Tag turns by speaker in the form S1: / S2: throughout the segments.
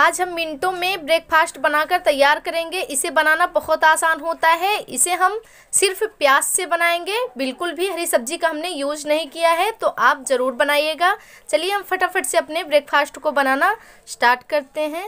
S1: आज हम मिनटों में ब्रेकफास्ट बनाकर तैयार करेंगे इसे बनाना बहुत आसान होता है इसे हम सिर्फ प्याज से बनाएंगे बिल्कुल भी हरी सब्जी का हमने यूज नहीं किया है तो आप ज़रूर बनाइएगा चलिए हम फटाफट से अपने ब्रेकफास्ट को बनाना स्टार्ट करते हैं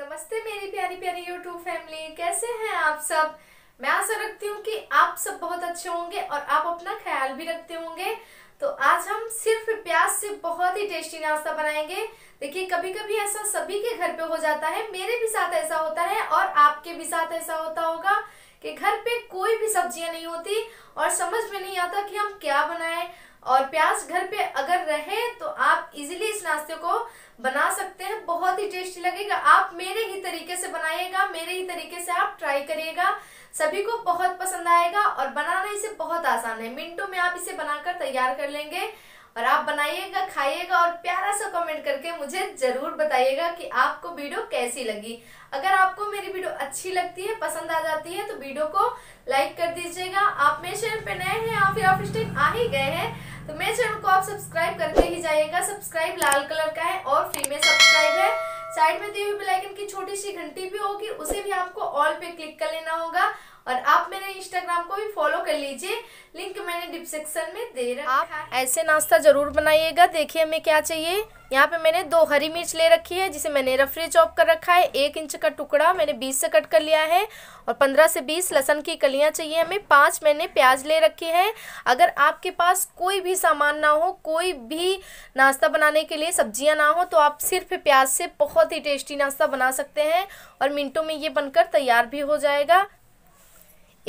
S1: नमस्ते मेरी प्यारी प्यारी यूट्यूब फैमिली कैसे हैं आप सब मैं आशा रखती हूँ कि आप सब बहुत अच्छे होंगे और आप अपना ख्याल भी रखते होंगे तो आज हम सिर्फ प्याज से बहुत ही टेस्टी नाश्ता बनाएंगे देखिए कभी कभी ऐसा सभी के घर पे हो जाता है मेरे भी साथ ऐसा होता है और आपके भी साथ ऐसा होता होगा कि घर पे कोई भी सब्जियां नहीं होती और समझ में नहीं आता कि हम क्या बनाएं और प्याज घर पे अगर रहे तो आप इजीली इस नाश्ते को बना सकते हैं बहुत ही टेस्टी लगेगा आप मेरे ही तरीके से बनाइएगा मेरे ही तरीके से आप ट्राई करिएगा सभी को बहुत पसंद आएगा और बनाना इसे बहुत आसान है मिनटों में आप इसे बनाकर तैयार कर लेंगे और आप बनाइएगा खाइएगा और प्यारा सा कमेंट करके मुझे ज़रूर बताइएगा कि आपको वीडियो कैसी लगी अगर आपको मेरी वीडियो अच्छी लगती है पसंद आ जाती है तो वीडियो को लाइक कर दीजिएगा आप मेरे चैनल पे नए हैं या फिर आप इस टाइम आ ही गए हैं तो मेरे चैनल को आप सब्सक्राइब करके ही जाइएगा सब्सक्राइब लाल कलर का है और फ्री में सब्सक्राइब है साइड में दी हुई बेलाइकन की छोटी सी घंटी भी होगी उसे भी आपको ऑल पे क्लिक कर लेना होगा और आप मेरे इंस्टाग्राम को भी फॉलो कर लीजिए लिंक मैंने डिस्क्रिप्शन में दे रखा आप ऐसे नाश्ता ज़रूर बनाइएगा देखिए हमें क्या चाहिए यहाँ पे मैंने दो हरी मिर्च ले रखी है जिसे मैंने रफरी चॉप कर रखा है एक इंच का टुकड़ा मैंने बीस से कट कर लिया है और पंद्रह से बीस लहसन की कलियाँ चाहिए हमें पाँच मैंने प्याज ले रखी है अगर आपके पास कोई भी सामान ना हो कोई भी नाश्ता बनाने के लिए सब्जियाँ ना हो तो आप सिर्फ प्याज से बहुत ही टेस्टी नाश्ता बना सकते हैं और मिनटों में ये बनकर तैयार भी हो जाएगा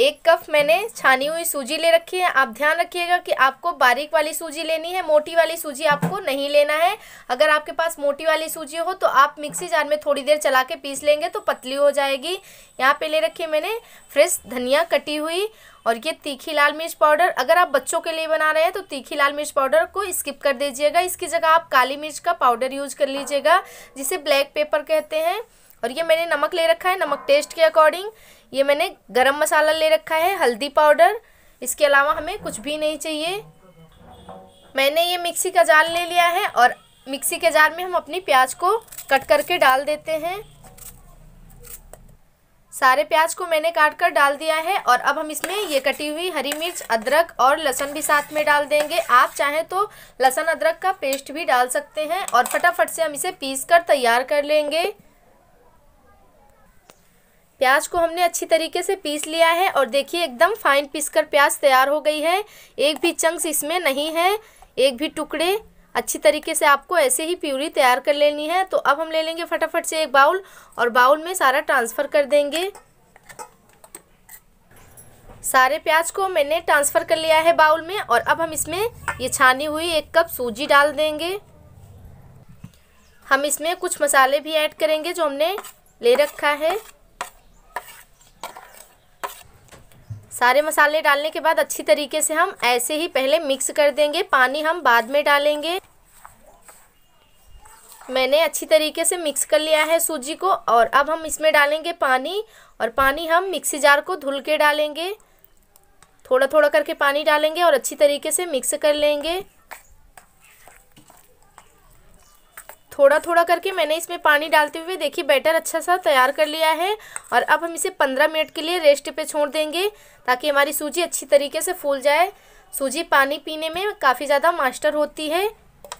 S1: एक कप मैंने छानी हुई सूजी ले रखी है आप ध्यान रखिएगा कि आपको बारीक वाली सूजी लेनी है मोटी वाली सूजी आपको नहीं लेना है अगर आपके पास मोटी वाली सूजी हो तो आप मिक्सी जार में थोड़ी देर चला के पीस लेंगे तो पतली हो जाएगी यहाँ पे ले रखी है मैंने फ्रेश धनिया कटी हुई और ये तीखी लाल मिर्च पाउडर अगर आप बच्चों के लिए बना रहे हैं तो तीखी लाल मिर्च पाउडर को स्किप कर दीजिएगा इसकी जगह आप काली मिर्च का पाउडर यूज कर लीजिएगा जिसे ब्लैक पेपर कहते हैं और ये मैंने नमक ले रखा है नमक टेस्ट के अकॉर्डिंग ये मैंने गरम मसाला ले रखा है हल्दी पाउडर इसके अलावा हमें कुछ भी नहीं चाहिए मैंने ये मिक्सी का जाल ले लिया है और मिक्सी के जार में हम अपनी प्याज को कट करके डाल देते हैं सारे प्याज को मैंने काट कर डाल दिया है और अब हम इसमें ये कटी हुई हरी मिर्च अदरक और लहसन भी साथ में डाल देंगे आप चाहें तो लहसन अदरक का पेस्ट भी डाल सकते हैं और फटाफट से हम इसे पीस कर तैयार कर लेंगे प्याज को हमने अच्छी तरीके से पीस लिया है और देखिए एकदम फाइन पीस कर प्याज तैयार हो गई है एक भी चंक्स इसमें नहीं है एक भी टुकड़े अच्छी तरीके से आपको ऐसे ही प्यूरी तैयार कर लेनी है तो अब हम ले लेंगे फटाफट से एक बाउल और बाउल में सारा ट्रांसफ़र कर देंगे सारे प्याज को मैंने ट्रांसफ़र कर लिया है बाउल में और अब हम इसमें ये छानी हुई एक कप सूजी डाल देंगे हम इसमें कुछ मसाले भी ऐड करेंगे जो हमने ले रखा है सारे मसाले डालने के बाद अच्छी तरीके से हम ऐसे ही पहले मिक्स कर देंगे पानी हम बाद में डालेंगे मैंने अच्छी तरीके से मिक्स कर लिया है सूजी को और अब हम इसमें डालेंगे पानी और पानी हम मिक्सी जार को धुल के डालेंगे थोड़ा थोड़ा करके पानी डालेंगे और अच्छी तरीके से मिक्स कर लेंगे थोड़ा थोड़ा करके मैंने इसमें पानी डालते हुए देखिए बैटर अच्छा सा तैयार कर लिया है और अब हम इसे पंद्रह मिनट के लिए रेस्ट पे छोड़ देंगे ताकि हमारी सूजी अच्छी तरीके से फूल जाए सूजी पानी पीने में काफ़ी ज़्यादा मास्टर होती है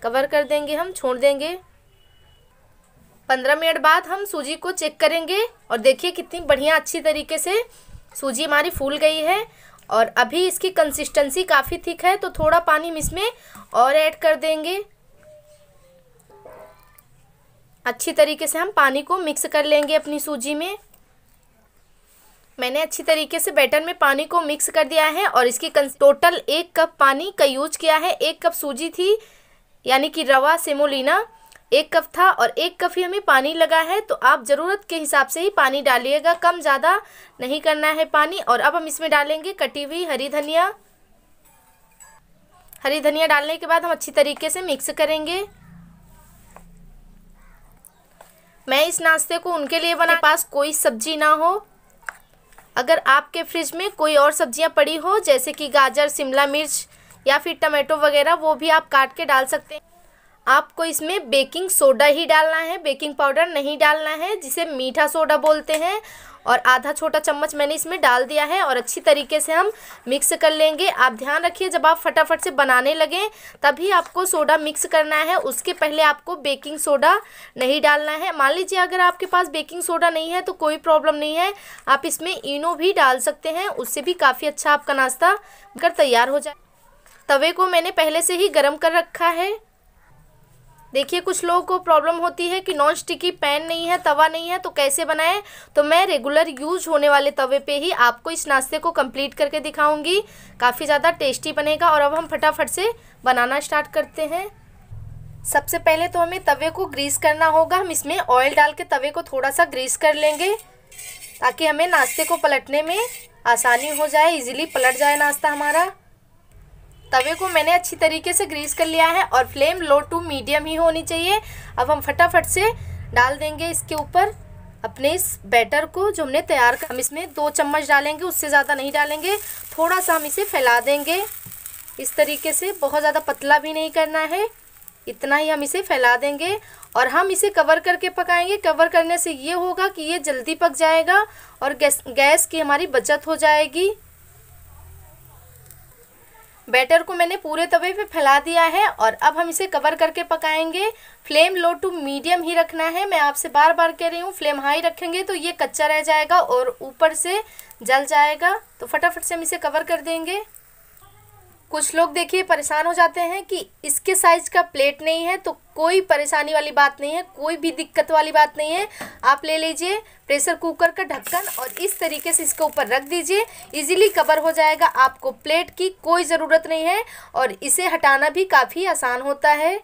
S1: कवर कर देंगे हम छोड़ देंगे पंद्रह मिनट बाद हम सूजी को चेक करेंगे और देखिए कितनी बढ़िया अच्छी तरीके से सूजी हमारी फूल गई है और अभी इसकी कंसिस्टेंसी काफ़ी थिक है तो थोड़ा पानी हम इसमें और ऐड कर देंगे अच्छी तरीके से हम पानी को मिक्स कर लेंगे अपनी सूजी में मैंने अच्छी तरीके से बैटर में पानी को मिक्स कर दिया है और इसकी टोटल एक कप पानी का यूज किया है एक कप सूजी थी यानी कि रवा सेमोलिना एक कप था और एक कप ही हमें पानी लगा है तो आप ज़रूरत के हिसाब से ही पानी डालिएगा कम ज़्यादा नहीं करना है पानी और अब हम इसमें डालेंगे कटी हुई हरी धनिया हरी धनिया डालने के बाद हम अच्छी तरीके से मिक्स करेंगे मैं इस नाश्ते को उनके लिए बना पास कोई सब्जी ना हो अगर आपके फ्रिज में कोई और सब्जियां पड़ी हो जैसे कि गाजर शिमला मिर्च या फिर टमाटो वगैरह वो भी आप काट के डाल सकते हैं आपको इसमें बेकिंग सोडा ही डालना है बेकिंग पाउडर नहीं डालना है जिसे मीठा सोडा बोलते हैं और आधा छोटा चम्मच मैंने इसमें डाल दिया है और अच्छी तरीके से हम मिक्स कर लेंगे आप ध्यान रखिए जब आप फटाफट से बनाने लगें तभी आपको सोडा मिक्स करना है उसके पहले आपको बेकिंग सोडा नहीं डालना है मान लीजिए अगर आपके पास बेकिंग सोडा नहीं है तो कोई प्रॉब्लम नहीं है आप इसमें इनो भी डाल सकते हैं उससे भी काफ़ी अच्छा आपका नाश्ता कर तैयार हो जाए तवे को मैंने पहले से ही गर्म कर रखा है देखिए कुछ लोगों को प्रॉब्लम होती है कि नॉन स्टिकी पैन नहीं है तवा नहीं है तो कैसे बनाएं तो मैं रेगुलर यूज होने वाले तवे पे ही आपको इस नाश्ते को कंप्लीट करके दिखाऊंगी काफ़ी ज़्यादा टेस्टी बनेगा और अब हम फटाफट से बनाना स्टार्ट करते हैं सबसे पहले तो हमें तवे को ग्रीस करना होगा हम इसमें ऑयल डाल के तवे को थोड़ा सा ग्रीस कर लेंगे ताकि हमें नाश्ते को पलटने में आसानी हो जाए ईजिली पलट जाए नाश्ता हमारा तवे को मैंने अच्छी तरीके से ग्रीस कर लिया है और फ्लेम लो टू मीडियम ही होनी चाहिए अब हम फटाफट से डाल देंगे इसके ऊपर अपने इस बैटर को जो हमने तैयार कर हम इसमें दो चम्मच डालेंगे उससे ज़्यादा नहीं डालेंगे थोड़ा सा हम इसे फैला देंगे इस तरीके से बहुत ज़्यादा पतला भी नहीं करना है इतना ही हम इसे फैला देंगे और हम इसे कवर करके पकाएंगे कवर करने से ये होगा कि ये जल्दी पक जाएगा और गैस गैस की हमारी बचत हो जाएगी बैटर को मैंने पूरे तवे पे फैला दिया है और अब हम इसे कवर करके पकाएंगे फ्लेम लो टू मीडियम ही रखना है मैं आपसे बार बार कह रही हूँ फ्लेम हाई रखेंगे तो ये कच्चा रह जाएगा और ऊपर से जल जाएगा तो फटाफट से हम इसे कवर कर देंगे कुछ लोग देखिए परेशान हो जाते हैं कि इसके साइज़ का प्लेट नहीं है तो कोई परेशानी वाली बात नहीं है कोई भी दिक्कत वाली बात नहीं है आप ले लीजिए प्रेशर कुकर का ढक्कन और इस तरीके से इसके ऊपर रख दीजिए इजीली कवर हो जाएगा आपको प्लेट की कोई ज़रूरत नहीं है और इसे हटाना भी काफ़ी आसान होता है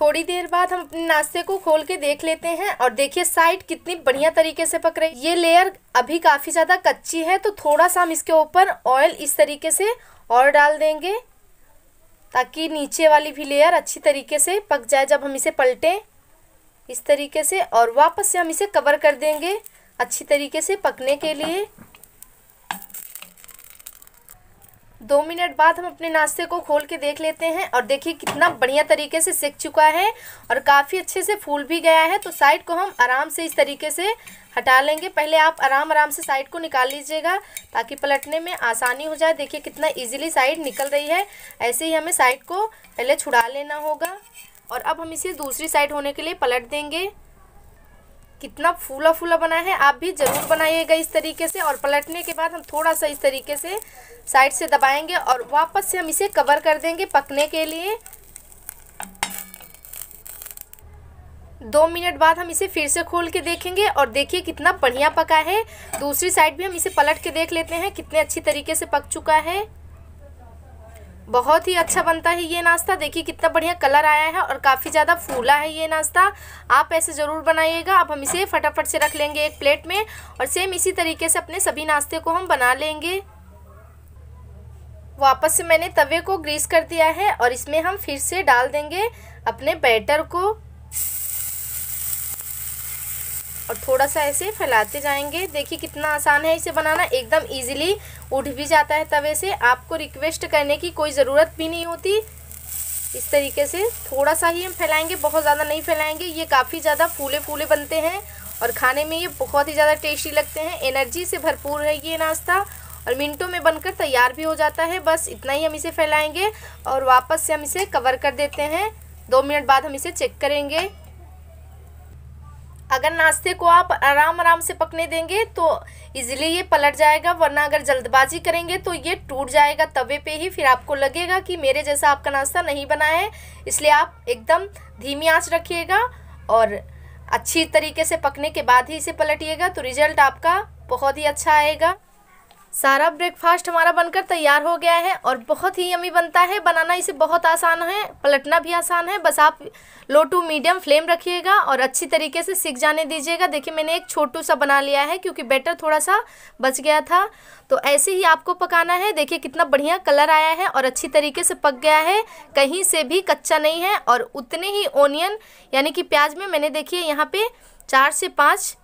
S1: थोड़ी देर बाद हम अपने नाश्ते को खोल के देख लेते हैं और देखिए साइड कितनी बढ़िया तरीके से पक रही ये लेयर अभी काफ़ी ज़्यादा कच्ची है तो थोड़ा सा हम इसके ऊपर ऑयल इस तरीके से और डाल देंगे ताकि नीचे वाली भी लेयर अच्छी तरीके से पक जाए जब हम इसे पलटें इस तरीके से और वापस से हम इसे कवर कर देंगे अच्छी तरीके से पकने के लिए दो मिनट बाद हम अपने नाश्ते को खोल के देख लेते हैं और देखिए कितना बढ़िया तरीके से सेक चुका है और काफ़ी अच्छे से फूल भी गया है तो साइड को हम आराम से इस तरीके से हटा लेंगे पहले आप आराम आराम से साइड को निकाल लीजिएगा ताकि पलटने में आसानी हो जाए देखिए कितना इजीली साइड निकल रही है ऐसे ही हमें साइड को पहले छुड़ा लेना होगा और अब हम इसे दूसरी साइड होने के लिए पलट देंगे कितना फूला फूला बना है आप भी ज़रूर बनाइएगा इस तरीके से और पलटने के बाद हम थोड़ा सा इस तरीके से साइड से दबाएंगे और वापस से हम इसे कवर कर देंगे पकने के लिए दो मिनट बाद हम इसे फिर से खोल के देखेंगे और देखिए कितना बढ़िया पका है दूसरी साइड भी हम इसे पलट के देख लेते हैं कितने अच्छी तरीके से पक चुका है बहुत ही अच्छा बनता है ये नाश्ता देखिए कितना बढ़िया कलर आया है और काफ़ी ज़्यादा फूला है ये नाश्ता आप ऐसे ज़रूर बनाइएगा अब हम इसे फटाफट से रख लेंगे एक प्लेट में और सेम इसी तरीके से अपने सभी नाश्ते को हम बना लेंगे वापस से मैंने तवे को ग्रीस कर दिया है और इसमें हम फिर से डाल देंगे अपने बैटर को और थोड़ा सा ऐसे फैलाते जाएंगे देखिए कितना आसान है इसे बनाना एकदम इजीली उठ भी जाता है तवे से आपको रिक्वेस्ट करने की कोई ज़रूरत भी नहीं होती इस तरीके से थोड़ा सा ही हम फैलाएंगे बहुत ज़्यादा नहीं फैलाएंगे ये काफ़ी ज़्यादा फूले फूले बनते हैं और खाने में ये बहुत ही ज़्यादा टेस्टी लगते हैं एनर्जी से भरपूर है ये नाश्ता और मिनटों में बनकर तैयार भी हो जाता है बस इतना ही हम इसे फैलाएंगे और वापस से हम इसे कवर कर देते हैं दो मिनट बाद हम इसे चेक करेंगे अगर नाश्ते को आप आराम आराम से पकने देंगे तो इजीली ये पलट जाएगा वरना अगर जल्दबाजी करेंगे तो ये टूट जाएगा तवे पे ही फिर आपको लगेगा कि मेरे जैसा आपका नाश्ता नहीं बना है इसलिए आप एकदम धीमी आंच रखिएगा और अच्छी तरीके से पकने के बाद ही इसे पलटिएगा तो रिजल्ट आपका बहुत ही अच्छा आएगा सारा ब्रेकफास्ट हमारा बनकर तैयार हो गया है और बहुत ही यमी बनता है बनाना इसे बहुत आसान है पलटना भी आसान है बस आप लो टू मीडियम फ्लेम रखिएगा और अच्छी तरीके से सीख जाने दीजिएगा देखिए मैंने एक छोटू सा बना लिया है क्योंकि बैटर थोड़ा सा बच गया था तो ऐसे ही आपको पकाना है देखिए कितना बढ़िया कलर आया है और अच्छी तरीके से पक गया है कहीं से भी कच्चा नहीं है और उतने ही ओनियन यानी कि प्याज में मैंने देखिए यहाँ पर चार से पाँच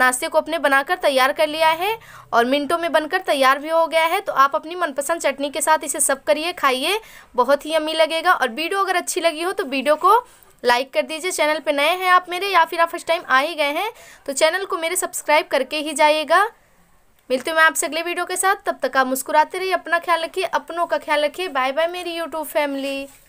S1: नाश्ते को अपने बनाकर तैयार कर लिया है और मिनटों में बनकर तैयार भी हो गया है तो आप अपनी मनपसंद चटनी के साथ इसे सब करिए खाइए बहुत ही अम्मी लगेगा और वीडियो अगर अच्छी लगी हो तो वीडियो को लाइक कर दीजिए चैनल पे नए हैं आप मेरे या फिर आप फर्स्ट टाइम आ ही गए हैं तो चैनल को मेरे सब्सक्राइब करके ही जाइएगा मिलती हूँ मैं आपसे अगले वीडियो के साथ तब तक आप मुस्कुराते रहिए अपना ख्याल रखिए अपनों का ख्याल रखिए बाय बाय मेरी यूट्यूब फैमिली